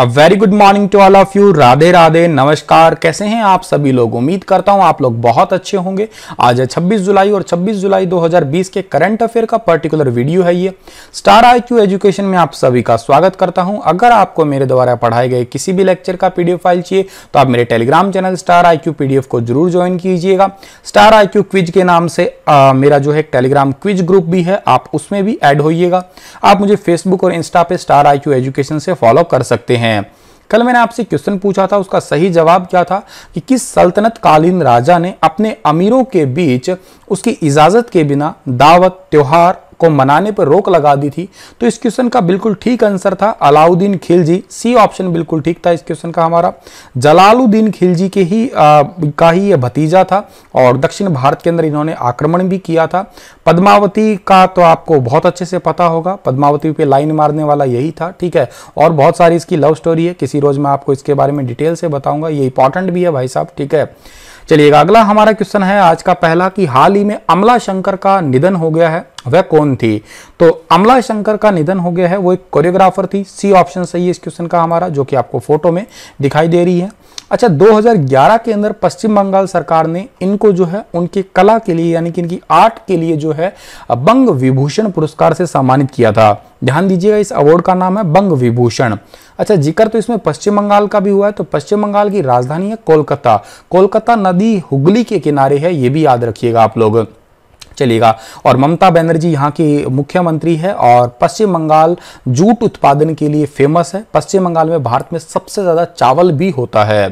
a very good morning to all of you Radhe Radhe नमस्कार कैसे हैं आप सभी लोग उम्मीद करता हूं आप लोग बहुत अच्छे होंगे आज है 26 जुलाई और 26 जुलाई 2020 के करंट अफेयर का पर्टिकुलर वीडियो है ये स्टार आई क्यू एजुकेशन में आप सभी का स्वागत करता हूं अगर आपको मेरे द्वारा पढ़ाए गए किसी भी लेक्चर का पी फाइल चाहिए तो आप मेरे Telegram channel star I Q को जरूर ज्वाइन कीजिएगा स्टार आई क्यू क्विज के नाम से आ, मेरा जो है टेलीग्राम क्विज ग्रुप भी है आप उसमें भी एड होइएगा आप मुझे फेसबुक और इंस्टा पे स्टार आई क्यू एजुकेशन से फॉलो कर सकते हैं हैं कल मैंने आपसे क्वेश्चन पूछा था उसका सही जवाब क्या था कि किस सल्तनत कालीन राजा ने अपने अमीरों के बीच उसकी इजाजत के बिना दावत त्योहार को मनाने पर रोक लगा दी थी तो इस क्वेश्चन का बिल्कुल ठीक आंसर था अलाउद्दीन खिलजी सी ऑप्शन बिल्कुल ठीक था इस क्वेश्चन का हमारा जलालुद्दीन खिलजी के ही आ, का ही यह भतीजा था और दक्षिण भारत के अंदर इन्होंने आक्रमण भी किया था पद्मावती का तो आपको बहुत अच्छे से पता होगा पद्मावती पे लाइन मारने वाला यही था ठीक है और बहुत सारी इसकी लव स्टोरी है किसी रोज मैं आपको इसके बारे में डिटेल से बताऊंगा ये इंपॉर्टेंट भी है भाई साहब ठीक है चलिएगा अगला हमारा क्वेश्चन है आज का पहला कि हाल ही में अमला शंकर का निधन हो गया है वह कौन थी तो अमला शंकर का निधन हो गया है वो एक कोरियोग्राफर थी सी ऑप्शन सही है इस क्वेश्चन का हमारा जो कि आपको फोटो में दिखाई दे रही है अच्छा 2011 के अंदर पश्चिम बंगाल सरकार ने इनको जो है उनकी कला के लिए यानी कि इनकी आर्ट के लिए जो है बंग विभूषण पुरस्कार से सम्मानित किया था ध्यान दीजिएगा इस अवार्ड का नाम है बंग विभूषण अच्छा जिक्र तो इसमें पश्चिम बंगाल का भी हुआ है तो पश्चिम बंगाल की राजधानी है कोलकाता कोलकाता नदी हुगली के किनारे है ये भी याद रखिएगा आप लोग चलेगा और ममता बनर्जी यहाँ की मुख्यमंत्री है और पश्चिम बंगाल जूट उत्पादन के लिए फेमस है पश्चिम बंगाल में भारत में सबसे ज़्यादा चावल भी होता है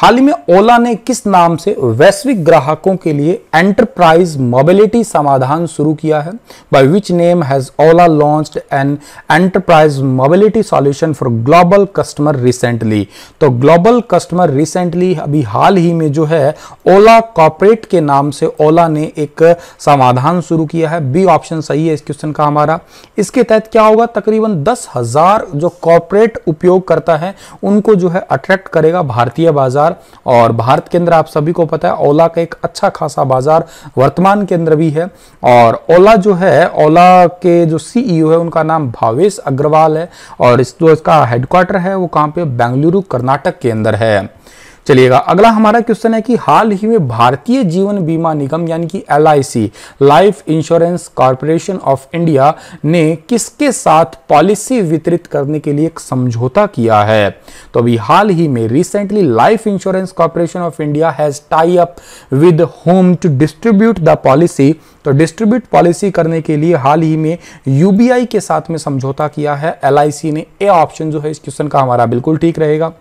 हाल ही में ओला ने किस नाम से वैश्विक ग्राहकों के लिए एंटरप्राइज मोबिलिटी समाधान शुरू किया है by which name has Ola launch an enterprise mobility solution for global customer recently तो ग्लोबल कस्टमर रिसेंटली अभी हाल ही में जो है ओला कॉपरेट के नाम से ओला ने एक समाधान शुरू किया है बी ऑप्शन सही है इस क्वेश्चन का हमारा इसके तहत क्या होगा तकरीबन दस हजार जो कॉपरेट उपयोग करता है उनको जो है अट्रैक्ट करेगा भारतीय बाजार बाजार और भारत के अंदर आप सभी को पता है ओला का एक अच्छा खासा बाजार वर्तमान के अंदर भी है और ओला जो है ओला के जो सीईओ e है उनका नाम भावेश अग्रवाल है और इस जो इसका हेडक्वार्टर है वो कहाँ पे बेंगलुरु कर्नाटक के अंदर है चलिएगा अगला हमारा क्वेश्चन है कि हाल ही में भारतीय जीवन बीमा निगम यानी कि L life insurance corporation of India ने किसके साथ पॉलिसी वितरित करने के लिए एक समझौता किया है तो अभी हाल ही में recently life insurance corporation of India has tie up with home to distribute the policy तो डिस्ट्रीब्यूट पॉलिसी करने के लिए हाल ही में यूबीआई के साथ में समझौता किया है एल ने ए ऑप्शन जो है इस क्वेश्चन का हमारा बिल्कुल ठीक रहेगा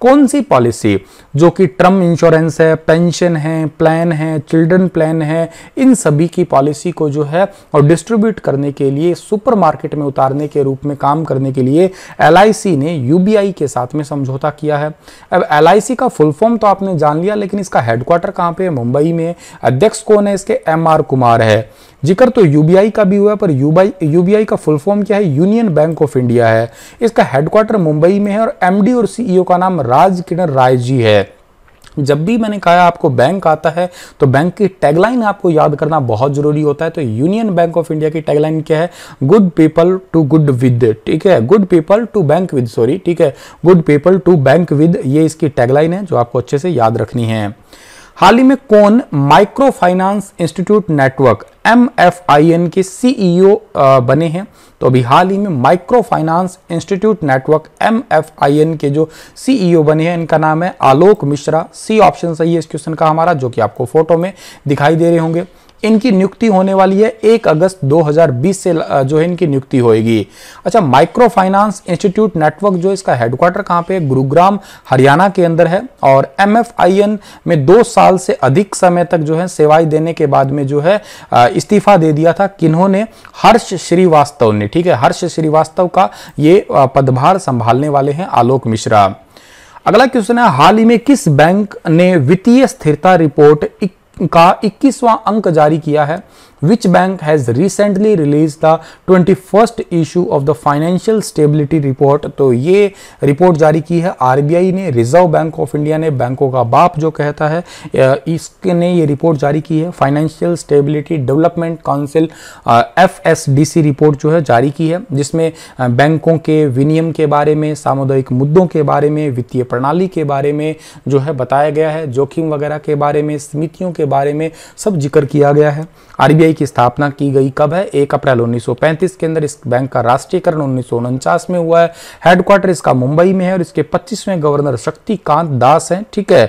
कौन सी पॉलिसी जो कि ट्रम इंश्योरेंस है पेंशन है प्लान है चिल्ड्रन प्लान है इन सभी की पॉलिसी को जो है और डिस्ट्रीब्यूट करने के लिए सुपरमार्केट में उतारने के रूप में काम करने के लिए एल ने यूबीआई के साथ में समझौता किया है अब एल का फुल फॉर्म तो आपने जान लिया लेकिन इसका हेडक्वार्टर कहाँ पे है मुंबई में अध्यक्ष कौन है इसके एम कुमार है है जिक्र तो यूबीआई का भी हुआ पर यूबाई यूबीआई का फुल फॉर्म क्या है यूनियन बैंक ऑफ इंडिया है इसका हेडक्वार्टर मुंबई में है और एमडी और सीईओ e का नाम राज किरण राय जी है जब भी मैंने कहा आपको बैंक आता है तो बैंक की टैगलाइन आपको याद करना बहुत जरूरी होता है तो यूनियन बैंक ऑफ इंडिया की टैगलाइन क्या है good people to good with ठीक है good people to bank with sorry ठीक है good people to bank with ये इसकी टैगलाइन है जो आपको अच्छे से याद रखनी है हाल ही में कौन micro finance institute network M के सीईओ e बने हैं तो अभी हाल ही में micro finance institute network M के जो सीईओ e बने हैं इनका नाम है आलोक मिश्रा सी ऑप्शन सही है इस क्वेश्चन का हमारा जो कि आपको फोटो में दिखाई दे रहे होंगे इनकी नियुक्ति होने वाली है एक अगस्त 2020 से जो है इनकी नियुक्ति होगी अच्छा माइक्रो फाइनेंस इंस्टीट्यूट नेटवर्क जो इसका हेडक्वार्टर कहाँ पे गुरुग्राम हरियाणा के अंदर है और एम में दो साल से अधिक समय तक जो है सेवाएं देने के बाद में जो है इस्तीफा दे दिया था किन्होंने हर्ष श्रीवास्तव ने ठीक है हर्ष श्रीवास्तव का ये पदभार संभालने वाले हैं आलोक मिश्रा अगला क्वेश्चन है हाल ही में किस बैंक ने वित्तीय स्थिरता रिपोर्ट का 21वां अंक जारी किया है which bank has recently released the 21st issue of the financial stability report तो ये रिपोर्ट जारी की है आरबीआई ने रिजर्व बैंक ऑफ इंडिया ने बैंकों का बाप जो कहता है इसके ने ये रिपोर्ट जारी की है financial stability development council F report जो है जारी की है जिसमें बैंकों के विनियम के बारे में सामुदायिक मुद्दों के बारे में वित्तीय प्रणाली के बारे में जो है बताया गया है जोखिम वगैरह के बारे में समितियों के बारे में सब जिक्र किया गया है आरबीआई एसबीआई की स्थापना की गई कब है एक अप्रैल 1935 के अंदर इस बैंक का राष्ट्रीयकरण उन्नीस में हुआ है हेडक्वार्टर इसका मुंबई में है और इसके पच्चीसवें गवर्नर शक्तिकांत दास हैं ठीक है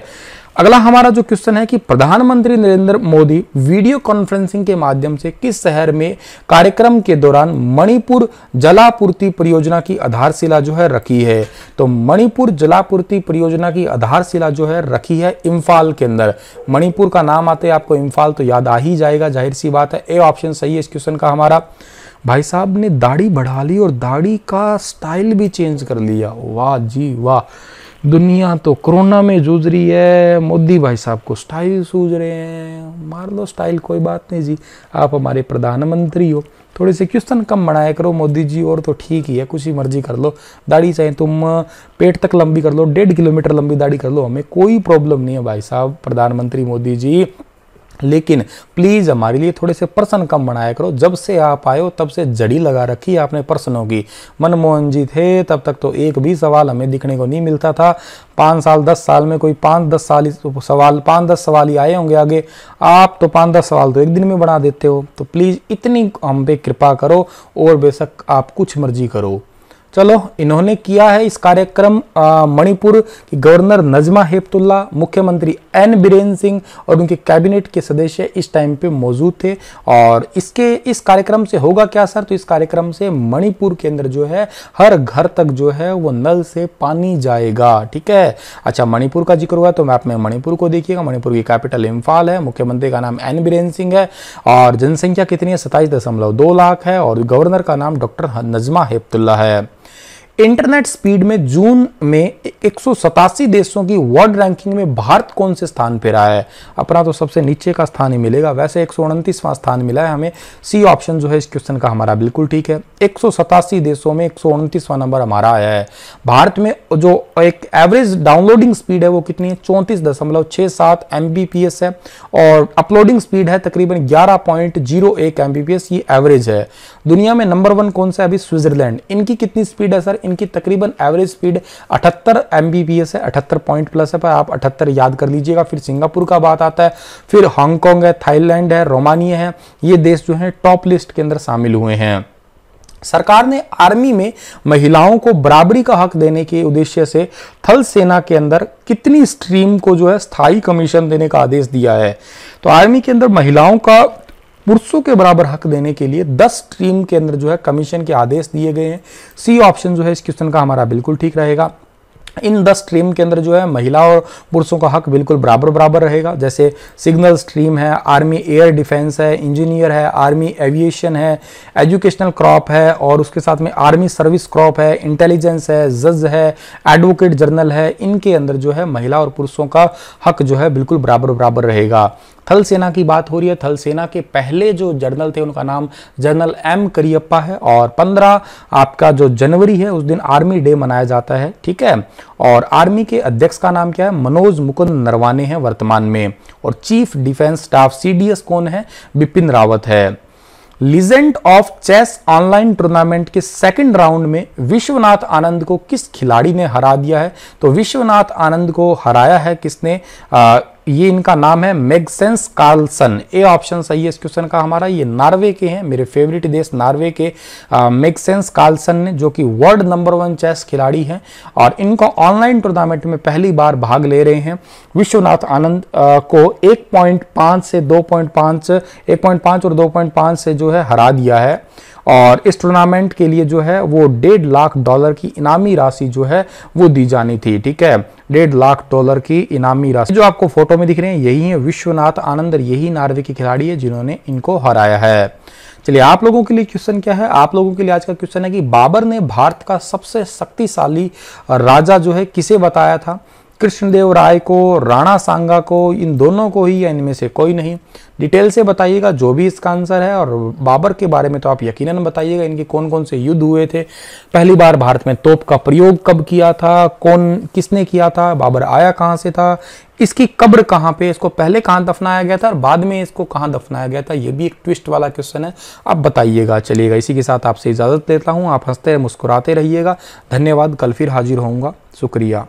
अगला हमारा जो क्वेश्चन है कि प्रधानमंत्री नरेंद्र मोदी वीडियो कॉन्फ्रेंसिंग के माध्यम से किस शहर में कार्यक्रम के दौरान मणिपुर जलापूर्ति परियोजना की आधारशिला जो है रखी है तो मणिपुर जलापूर्ति परियोजना की आधारशिला जो है रखी है इम्फाल के अंदर मणिपुर का नाम आते आपको इम्फाल तो याद आ ही जाएगा जाहिर सी बात है ए ऑप्शन सही है इस क्वेश्चन का हमारा भाई साहब ने दाढ़ी बढ़ा ली और दाढ़ी का स्टाइल भी चेंज कर लिया वाह जी वाह दुनिया तो कोरोना में जूझ रही है मोदी भाई साहब को स्टाइल सूझ रहे हैं मार लो स्टाइल कोई बात नहीं जी आप हमारे प्रधानमंत्री हो थोड़े से क्वेश्चन कम बनाया करो मोदी जी और तो ठीक ही है कुछ ही मर्जी कर लो दाढ़ी चाहे तुम पेट तक लंबी कर लो डेढ़ किलोमीटर लंबी दाढ़ी कर लो हमें कोई प्रॉब्लम नहीं है भाई साहब प्रधानमंत्री मोदी जी लेकिन प्लीज़ हमारे लिए थोड़े से पर्सन कम बनाया करो जब से आप आए हो तब से जड़ी लगा रखी आपने पर्सनों की मनमोहन जी थे तब तक तो एक भी सवाल हमें दिखने को नहीं मिलता था पाँच साल दस साल में कोई पाँच दस साल सवाल पाँच दस सवाल ही आए होंगे आगे आप तो पाँच दस सवाल तो एक दिन में बना देते हो तो प्लीज़ इतनी हम पे कृपा करो और बेशक आप कुछ मर्जी करो चलो इन्होंने किया है इस कार्यक्रम मणिपुर की गवर्नर नजमा हेपतुल्ला मुख्यमंत्री एन बीरेन सिंह और उनके कैबिनेट के सदस्य इस टाइम पे मौजूद थे और इसके इस कार्यक्रम से होगा क्या सर तो इस कार्यक्रम से मणिपुर के अंदर जो है हर घर तक जो है वो नल से पानी जाएगा ठीक है अच्छा मणिपुर का जिक्र हुआ तो मैप में मणिपुर को देखिएगा मणिपुर की कैपिटल इम्फाल है मुख्यमंत्री का नाम एन बीरेन सिंह है और जनसंख्या कितनी है सताईस लाख है और गवर्नर का नाम डॉक्टर नजमा हेपतुल्ला है इंटरनेट स्पीड में जून में एक देशों की वर्ल्ड रैंकिंग में भारत कौन से स्थान पर रहा है अपना तो सबसे नीचे का स्थान ही मिलेगा वैसे एक स्थान मिला है हमें सी ऑप्शन जो है इस क्वेश्चन का हमारा बिल्कुल ठीक है एक देशों में एक नंबर हमारा आया है भारत में जो एक एवरेज डाउनलोडिंग स्पीड है वो कितनी है चौंतीस दशमलव छः सात एम है और अपलोडिंग स्पीड है तकरीबन ग्यारह पॉइंट जीरो एक एम ये एवरेज है दुनिया में नंबर वन कौन सा है अभी स्विट्जरलैंड इनकी कितनी स्पीड है सर इनकी तकरीबन एवरेज स्पीड अठहत्तर एम बी बी एस है अठहत्तर पॉइंट प्लस है पर आप अठहत्तर याद कर लीजिएगा फिर सिंगापुर का बात आता है फिर हांगकॉन्ग है थाईलैंड है रोमानिया है ये देश जो है टॉप लिस्ट के अंदर शामिल हुए हैं सरकार ने आर्मी में महिलाओं को बराबरी का हक देने के उद्देश्य से थल सेना के अंदर कितनी स्ट्रीम को जो है स्थायी कमीशन देने का आदेश दिया है तो आर्मी के अंदर महिलाओं का पुरुषों के बराबर हक देने के लिए 10 स्ट्रीम के अंदर जो है कमीशन के आदेश दिए गए हैं सी ऑप्शन जो है इस क्वेश्चन का हमारा बिल्कुल ठीक रहेगा इन दस स्ट्रीम के अंदर जो है महिला और पुरुषों का हक बिल्कुल बराबर बराबर रहेगा जैसे सिग्नल स्ट्रीम है आर्मी एयर डिफेंस है इंजीनियर है आर्मी एविएशन है एजुकेशनल क्रॉप है और उसके साथ में आर्मी सर्विस क्रॉप है इंटेलिजेंस है जज है एडवोकेट जर्नल है इनके अंदर जो है महिला और पुरुषों का हक जो है बिल्कुल बराबर बराबर रहेगा थल सेना की बात हो रही है थल सेना के पहले जो जनरल थे उनका नाम जनरल एम करियप्पा है और 15 आपका जो जनवरी है उस दिन आर्मी डे मनाया जाता है ठीक है और आर्मी के अध्यक्ष का नाम क्या है मनोज मुकुंद नरवाने हैं वर्तमान में और चीफ डिफेंस स्टाफ सी कौन है बिपिन रावत है legend of chess online tournament के सेकंड राउंड में विश्वनाथ आनंद को किस खिलाड़ी ने हरा दिया है तो विश्वनाथ आनंद को हराया है किसने ये इनका नाम है मैगसेंस कार्लसन ए ऑप्शन सही है इस क्वेश्चन का हमारा ये नॉर्वे के हैं मेरे फेवरेट देश नॉर्वे के मैगसेंस कार्लसन ने जो कि वर्ल्ड नंबर वन चेस खिलाड़ी हैं और इनको ऑनलाइन टूर्नामेंट में पहली बार भाग ले रहे हैं विश्वनाथ आनंद आ, को 1.5 से 2.5 1.5 और 2.5 से जो है हरा दिया है और इस टूर्नामेंट के लिए जो है वो डेढ़ लाख डॉलर की इनामी राशि जो है वो दी जानी थी ठीक है डेढ़ लाख डॉलर की इनामी राशि जो आपको फोटो में दिख रहे हैं यही है विश्वनाथ आनंद यही नार्वे के खिलाड़ी है जिन्होंने इनको हराया है चलिए आप लोगों के लिए क्वेश्चन क्या है आप लोगों के लिए आज का क्वेश्चन है कि बाबर ने भारत का सबसे शक्तिशाली राजा जो है किसे बताया था कृष्णदेव राय को राणा सांगा को इन दोनों को ही या इनमें से कोई नहीं डिटेल से बताइएगा जो भी इसका आंसर है और बाबर के बारे में तो आप यकीनन बताइएगा इनके कौन कौन से युद्ध हुए थे पहली बार भारत में तोप का प्रयोग कब किया था कौन किसने किया था बाबर आया कहाँ से था इसकी कब्र कहाँ पे इसको पहले कहाँ दफनाया गया था और बाद में इसको कहाँ दफनाया गया था ये भी एक ट्विस्ट वाला क्वेश्चन है आप बताइएगा चलिएगा इसी के साथ आपसे इजाज़त देता हूँ आप हंसते मुस्कुराते रहिएगा धन्यवाद कल फिर हाजिर होऊंगा शुक्रिया